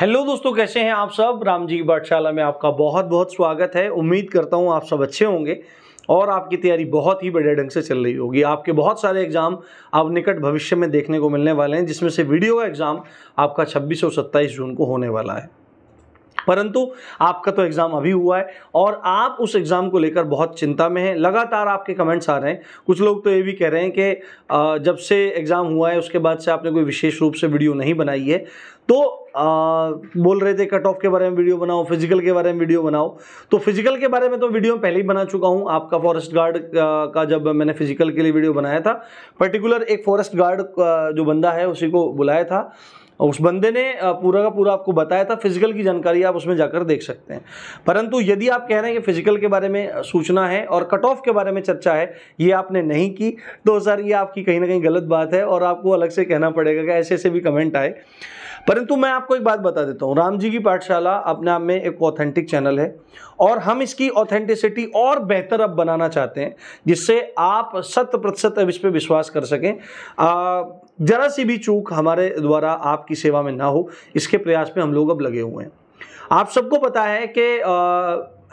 hello दोस्तों कैसे हैं आप सब राम जी की पाठशाला में आपका बहुत बहुत स्वागत है उम्मीद करता हूं आप सब अच्छे होंगे और आपकी तैयारी बहुत ही बढ़िया ढंग से चल रही होगी आपके बहुत सारे एग्ज़ाम आप निकट भविष्य में देखने को मिलने वाले हैं जिसमें से वीडियो का एग्ज़ाम आपका 26 और 27 जून को होने वाला है परंतु आपका तो एग्ज़ाम अभी हुआ है और आप उस एग्ज़ाम को लेकर बहुत चिंता में हैं लगातार आपके कमेंट्स आ रहे हैं कुछ लोग तो ये भी कह रहे हैं कि जब से एग्ज़ाम हुआ है उसके बाद से आपने कोई विशेष रूप से वीडियो नहीं बनाई है तो आ, बोल रहे थे कट ऑफ के बारे में वीडियो बनाओ फिजिकल के बारे में वीडियो बनाओ तो फिजिकल के बारे में तो वीडियो पहले ही बना चुका हूं आपका फॉरेस्ट गार्ड का, का जब मैंने फिजिकल के लिए वीडियो बनाया था पर्टिकुलर एक फॉरेस्ट गार्ड जो बंदा है उसी को बुलाया था उस बंदे ने पूरा का पूरा आपको बताया था फिजिकल की जानकारी आप उसमें जाकर देख सकते हैं परंतु यदि आप कह रहे हैं कि फिजिकल के बारे में सूचना है और कट ऑफ के बारे में चर्चा है ये आपने नहीं की तो सर ये आपकी कहीं ना कहीं गलत बात है और आपको अलग से कहना पड़ेगा कि ऐसे ऐसे भी कमेंट आए परंतु मैं आपको एक बात बता देता हूँ राम जी की पाठशाला अपने आप में एक ऑथेंटिक चैनल है और हम इसकी ऑथेंटिसिटी और बेहतर अब बनाना चाहते हैं जिससे आप शत प्रतिशत अब इस पर विश्वास कर सकें जरा सी भी चूक हमारे द्वारा आपकी सेवा में ना हो इसके प्रयास में हम लोग अब लगे हुए हैं आप सबको पता है कि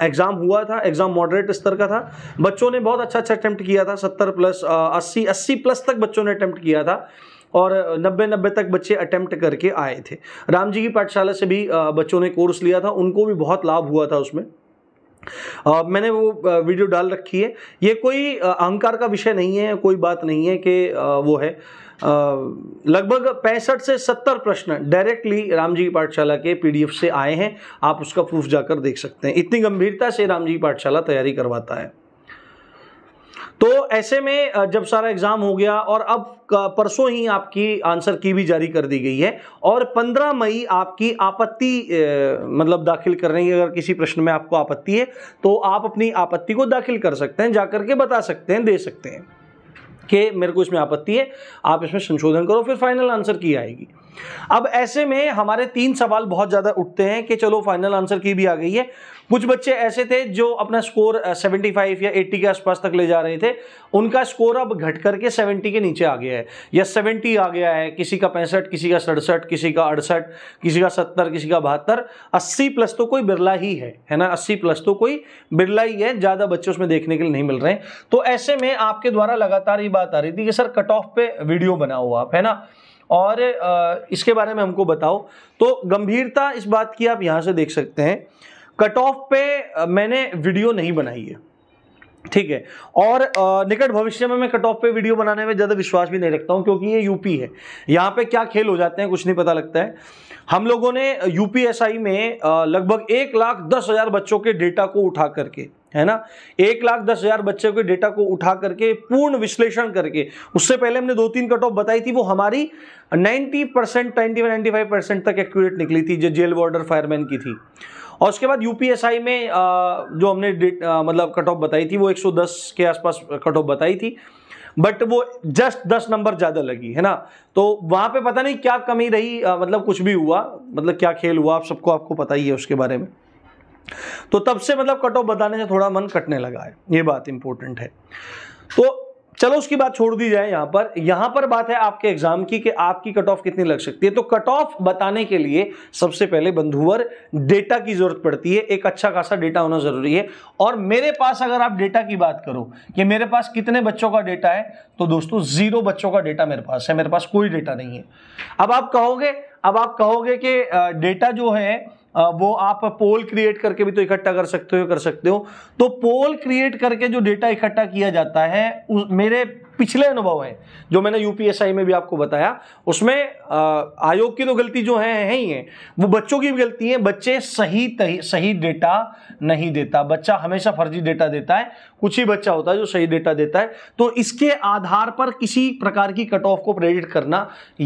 एग्ज़ाम हुआ था एग्ज़ाम मॉडरेट स्तर का था बच्चों ने बहुत अच्छा अच्छा अटैम्प्ट किया था सत्तर प्लस अस्सी अस्सी प्लस तक बच्चों ने अटैम्प्ट किया था और नब्बे नब्बे तक बच्चे अटैम्प्ट करके आए थे राम जी की पाठशाला से भी बच्चों ने कोर्स लिया था उनको भी बहुत लाभ हुआ था उसमें Uh, मैंने वो वीडियो डाल रखी है ये कोई अहंकार का विषय नहीं है कोई बात नहीं है कि वो है लगभग पैंसठ से सत्तर प्रश्न डायरेक्टली राम जी पाठशाला के पीडीएफ से आए हैं आप उसका प्रूफ जाकर देख सकते हैं इतनी गंभीरता से राम जी पाठशाला तैयारी करवाता है तो ऐसे में जब सारा एग्जाम हो गया और अब परसों ही आपकी आंसर की भी जारी कर दी गई है और 15 मई आपकी आपत्ति मतलब दाखिल करने की अगर किसी प्रश्न में आपको आपत्ति है तो आप अपनी आपत्ति को दाखिल कर सकते हैं जाकर के बता सकते हैं दे सकते हैं कि मेरे को इसमें आपत्ति है आप इसमें संशोधन करो फिर फाइनल आंसर की आएगी अब ऐसे में हमारे तीन सवाल बहुत ज़्यादा उठते हैं कि चलो फाइनल आंसर की भी आ गई है कुछ बच्चे ऐसे थे जो अपना स्कोर 75 या 80 के आसपास तक ले जा रहे थे उनका स्कोर अब घट करके 70 के नीचे आ गया है या 70 आ गया है किसी का पैंसठ किसी का सड़सठ किसी का अड़सठ किसी का सत्तर किसी का बहत्तर 80 प्लस तो कोई बिरला ही है है ना 80 प्लस तो कोई बिरला ही है ज़्यादा बच्चे उसमें देखने के लिए नहीं मिल रहे तो ऐसे में आपके द्वारा लगातार ये बात आ रही थी कि सर कट ऑफ पे वीडियो बनाओ आप है ना और इसके बारे में हमको बताओ तो गंभीरता इस बात की आप यहाँ से देख सकते हैं कट ऑफ पे मैंने वीडियो नहीं बनाई है ठीक है और निकट भविष्य में मैं कट ऑफ पे वीडियो बनाने में ज़्यादा विश्वास भी नहीं रखता हूँ क्योंकि ये यूपी है यहाँ पे क्या खेल हो जाते हैं कुछ नहीं पता लगता है हम लोगों ने यूपीएसआई में लगभग एक लाख दस हज़ार बच्चों के डेटा को उठा करके है ना एक लाख दस हज़ार बच्चों के डेटा को उठा करके पूर्ण विश्लेषण करके उससे पहले हमने दो तीन कट ऑफ बताई थी वो हमारी 90 percent ninety ninety five percent तक एक्यूरेट निकली थी जो जेल बॉर्डर फायरमैन की थी और उसके बाद यूपीएसआई में जो हमने मतलब कट ऑफ बताई थी वो 110 के आसपास कट ऑफ बताई थी बट वो जस्ट दस नंबर ज़्यादा लगी है ना तो वहाँ पे पता नहीं क्या कमी रही मतलब कुछ भी हुआ मतलब क्या खेल हुआ आप सबको आपको पता ही है उसके बारे में तो तब से मतलब कट ऑफ बताने से थोड़ा मन कटने लगा है ये बात इंपॉर्टेंट है तो चलो उसकी बात छोड़ दी जाए यहां पर यहां पर बात है आपके एग्जाम की कि आपकी कट ऑफ कितनी लग सकती है तो कट ऑफ बताने के लिए सबसे पहले बंधुवर डेटा की जरूरत पड़ती है एक अच्छा खासा डेटा होना जरूरी है और मेरे पास अगर आप डेटा की बात करो कि मेरे पास कितने बच्चों का डेटा है तो दोस्तों जीरो बच्चों का डेटा मेरे पास है मेरे पास कोई डेटा नहीं है अब आप कहोगे अब आप कहोगे कि डेटा जो है वो आप पोल क्रिएट करके भी तो इकट्ठा कर सकते हो कर सकते हो तो पोल क्रिएट करके जो डेटा इकट्ठा किया जाता है उस मेरे पिछले अनुभव हैं जो मैंने यूपीएसआई में भी आपको बताया उसमें आयोग की तो गलती जो है, है ही है वो बच्चों की भी गलती है बच्चे सही सही डेटा नहीं देता बच्चा हमेशा फर्जी डेटा देता है कुछ ही बच्चा होता है जो सही डेटा देता है तो इसके आधार पर किसी प्रकार की कट ऑफ को प्रेडिक्ट करना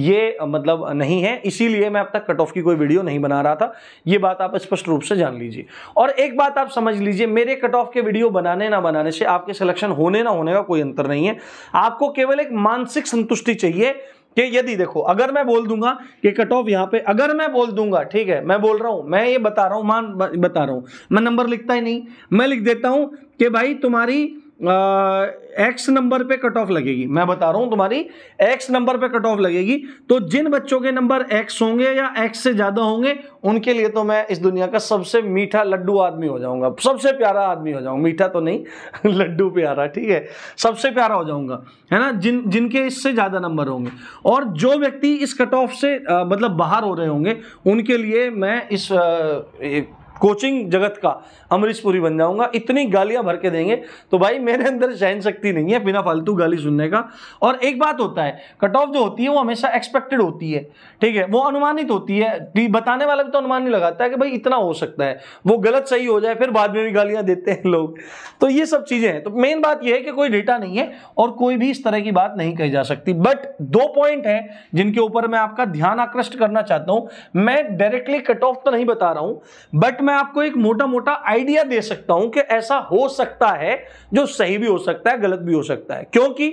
ये मतलब नहीं है इसीलिए मैं अब तक कट ऑफ की कोई वीडियो नहीं बना रहा था ये बात आप स्पष्ट रूप से जान लीजिए और एक बात आप समझ लीजिए मेरे कट ऑफ के वीडियो बनाने ना बनाने से आपके सिलेक्शन होने ना होने का कोई अंतर नहीं है आपको केवल एक मानसिक संतुष्टि चाहिए कि यदि देखो अगर मैं बोल दूंगा कि कट ऑफ यहां पे अगर मैं बोल दूंगा ठीक है मैं बोल रहा हूं मैं ये बता रहा हूं मान बता रहा हूं मैं नंबर लिखता ही नहीं मैं लिख देता हूं कि भाई तुम्हारी एक्स नंबर पे कट ऑफ लगेगी मैं बता रहा हूं तुम्हारी एक्स नंबर पे कट ऑफ लगेगी तो जिन बच्चों के नंबर एक्स होंगे या एक्स से ज्यादा होंगे उनके लिए तो मैं इस दुनिया का सबसे मीठा लड्डू आदमी हो जाऊंगा सबसे प्यारा आदमी हो जाऊंगा मीठा तो नहीं लड्डू प्यारा ठीक है सबसे प्यारा हो जाऊंगा है ना जिन जिनके इससे ज्यादा नंबर होंगे और जो व्यक्ति इस कट ऑफ से आ, मतलब बाहर हो रहे होंगे उनके लिए मैं इस आ, कोचिंग जगत का अमरीश पुरी बन जाऊंगा इतनी गालियां भर के देंगे तो भाई मेरे अंदर सहन शक्ति नहीं है बिना फालतू गाली सुनने का और एक बात होता है कट ऑफ जो होती है वो हमेशा एक्सपेक्टेड होती है ठीक है वो अनुमानित होती है बताने वाला भी तो अनुमान नहीं लगाता है कि भाई इतना हो सकता है वो गलत सही हो जाए फिर बाद में भी गालियां देते हैं लोग तो ये सब चीजें हैं तो मेन बात यह है कि कोई डेटा नहीं है और कोई भी इस तरह की बात नहीं कही जा सकती बट दो पॉइंट है जिनके ऊपर मैं आपका ध्यान आकृष्ट करना चाहता हूं मैं डायरेक्टली कट ऑफ तो नहीं बता रहा हूं बट मैं आपको एक मोटा मोटा आइडिया दे सकता हूं कि ऐसा हो सकता है जो सही भी हो सकता है गलत भी हो सकता है क्योंकि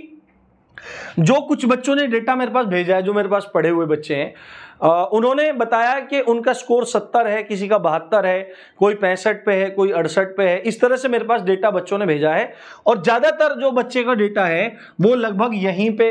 जो कुछ बच्चों ने डेटा मेरे पास भेजा है जो मेरे पास पढ़े हुए बच्चे हैं उन्होंने बताया कि उनका स्कोर सत्तर है किसी का बहत्तर है कोई पैंसठ पे है कोई अड़सठ पे है इस तरह से मेरे पास डेटा बच्चों ने भेजा है और ज़्यादातर जो बच्चे का डेटा है वो लगभग यहीं पे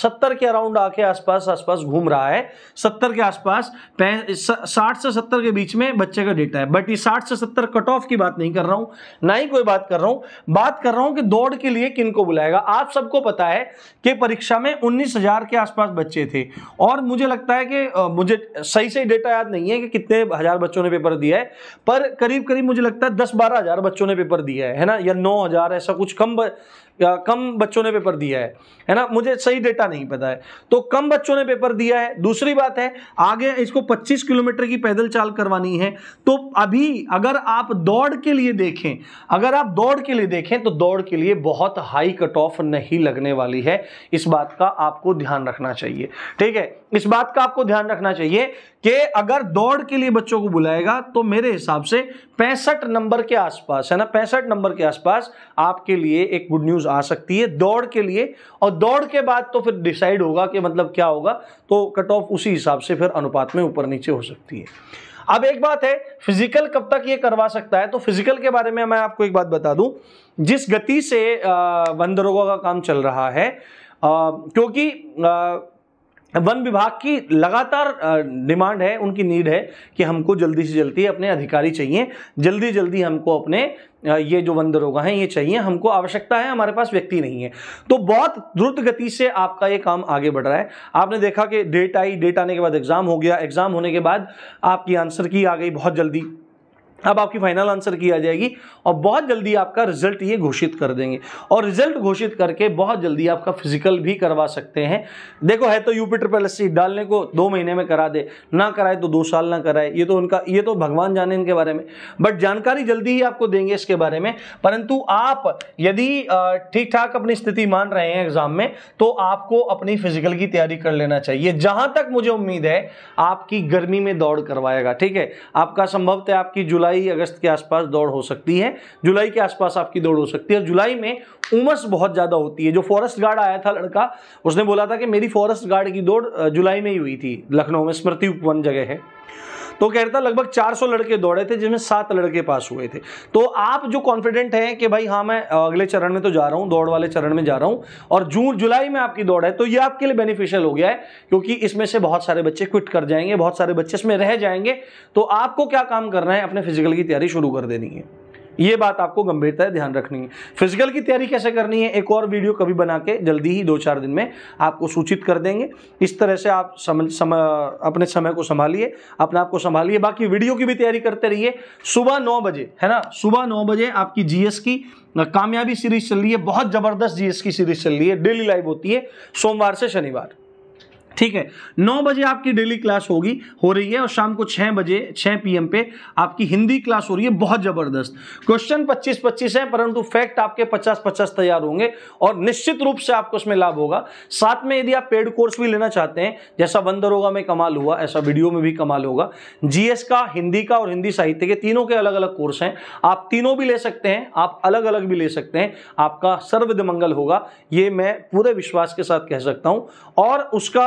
सत्तर के अराउंड आके आसपास आसपास घूम रहा है सत्तर के आसपास साठ से सत्तर के बीच में बच्चे का डेटा है बट ये साठ से सत्तर कट ऑफ की बात नहीं कर रहा हूँ ना ही कोई बात कर रहा हूँ बात कर रहा हूँ कि दौड़ के लिए किन को बुलाएगा आप सबको पता है कि परीक्षा में उन्नीस के आसपास बच्चे थे और मुझे लगता है कि मुझे सही सही डेटा याद नहीं है कि कितने हजार बच्चों ने पेपर दिया है पर करीब करीब मुझे लगता है दस बारह हजार बच्चों ने पेपर दिया है है ना या नौ हजार ऐसा कुछ कम कम बच्चों ने पेपर दिया है है ना मुझे सही डेटा नहीं पता है तो कम बच्चों ने पेपर दिया है दूसरी बात है आगे इसको 25 किलोमीटर की पैदल चाल करवानी है तो अभी अगर आप दौड़ के लिए देखें अगर आप दौड़ के लिए देखें तो दौड़ के लिए बहुत हाई कट ऑफ नहीं लगने वाली है इस बात का आपको ध्यान रखना चाहिए ठीक है इस बात का आपको ध्यान रखना चाहिए कि अगर दौड़ के लिए बच्चों को बुलाएगा तो मेरे हिसाब से पैंसठ नंबर के आसपास है ना पैंसठ नंबर के आसपास आपके लिए एक गुड न्यूज आ सकती है दौड़ के लिए और दौड़ के बाद तो फिर डिसाइड होगा कि मतलब क्या होगा तो कट ऑफ उसी हिसाब से फिर अनुपात में ऊपर नीचे हो सकती है अब एक बात है फिजिकल कब तक ये करवा सकता है तो फिजिकल के बारे में मैं आपको एक बात बता दूं जिस गति से वन का काम चल रहा है क्योंकि वन विभाग की लगातार डिमांड है उनकी नीड है कि हमको जल्दी से जल्दी अपने अधिकारी चाहिए जल्दी जल्दी हमको अपने ये जो वन दरोगा हैं ये चाहिए हमको आवश्यकता है हमारे पास व्यक्ति नहीं है तो बहुत द्रुत गति से आपका ये काम आगे बढ़ रहा है आपने देखा कि डेट आई डेट आने के बाद एग्ज़ाम हो गया एग्ज़ाम होने के बाद आपकी आंसर की आ गई बहुत जल्दी अब आपकी फाइनल आंसर किया जाएगी और बहुत जल्दी आपका रिजल्ट ये घोषित कर देंगे और रिजल्ट घोषित करके बहुत जल्दी आपका फिजिकल भी करवा सकते हैं देखो है तो यूपिटर पर लस्सी डालने को दो महीने में करा दे ना कराए तो दो साल ना कराए ये तो उनका ये तो भगवान जाने इनके बारे में बट जानकारी जल्दी ही आपको देंगे इसके बारे में परंतु आप यदि ठीक ठाक अपनी स्थिति मान रहे हैं एग्जाम में तो आपको अपनी फिजिकल की तैयारी कर लेना चाहिए जहां तक मुझे उम्मीद है आपकी गर्मी में दौड़ करवाएगा ठीक है आपका संभवतः आपकी जुलाई जुलाई अगस्त के आसपास दौड़ हो सकती है जुलाई के आसपास आपकी दौड़ हो सकती है जुलाई में उमस बहुत ज़्यादा होती है जो फॉरेस्ट गार्ड आया था लड़का उसने बोला था कि मेरी फॉरेस्ट गार्ड की दौड़ जुलाई में ही हुई थी लखनऊ में स्मृति उपवन जगह है तो कह रहा था लगभग 400 लड़के दौड़े थे जिसमें सात लड़के पास हुए थे तो आप जो कॉन्फिडेंट हैं कि भाई हाँ मैं अगले चरण में तो जा रहा हूँ दौड़ वाले चरण में जा रहा हूँ और जून जुलाई में आपकी दौड़ है तो ये आपके लिए बेनिफिशियल हो गया है क्योंकि इसमें से बहुत सारे बच्चे क्विट कर जाएंगे बहुत सारे बच्चे इसमें रह जाएंगे तो आपको क्या काम करना है अपने फिजिकल की तैयारी शुरू कर देनी है ये बात आपको गंभीरता ध्यान रखनी है फिजिकल की तैयारी कैसे करनी है एक और वीडियो कभी बना के जल्दी ही दो चार दिन में आपको सूचित कर देंगे इस तरह से आप समझ सम, अपने समय को संभालिए अपने आप को संभालिए बाकी वीडियो की भी तैयारी करते रहिए सुबह नौ बजे है ना सुबह नौ बजे आपकी जीएस की कामयाबी सीरीज चल रही है बहुत जबरदस्त जीएस की सीरीज चल रही है डेली लाइव होती है सोमवार से शनिवार ठीक है नौ बजे आपकी डेली क्लास होगी हो रही है और शाम को छः बजे छः पीएम पे आपकी हिंदी क्लास हो रही है बहुत ज़बरदस्त क्वेश्चन पच्चीस पच्चीस है परंतु फैक्ट आपके पचास पचास तैयार होंगे और निश्चित रूप से आपको उसमें लाभ होगा साथ में यदि आप पेड कोर्स भी लेना चाहते हैं जैसा वंदर होगा में कमाल हुआ ऐसा वीडियो में भी कमाल होगा जीएस का हिंदी का और हिंदी साहित्य के तीनों के अलग अलग कोर्स हैं आप तीनों भी ले सकते हैं आप अलग अलग भी ले सकते हैं आपका सर्वद मंगल होगा ये मैं पूरे विश्वास के साथ कह सकता हूं और उसका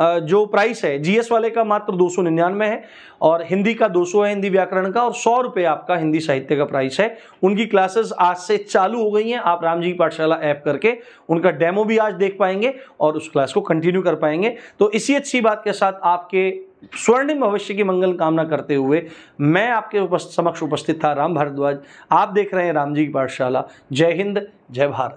जो प्राइस है जीएस वाले का मात्र दो सौ निन्यानवे है और हिंदी का दो सौ है हिंदी व्याकरण का और सौ रुपये आपका हिंदी साहित्य का प्राइस है उनकी क्लासेस आज से चालू हो गई हैं आप राम जी पाठशाला ऐप करके उनका डेमो भी आज देख पाएंगे और उस क्लास को कंटिन्यू कर पाएंगे तो इसी अच्छी बात के साथ आपके स्वर्णिम भविष्य की मंगल कामना करते हुए मैं आपके समक्ष उपस्थित था राम भारद्वाज आप देख रहे हैं राम जी की पाठशाला जय हिंद जय भारत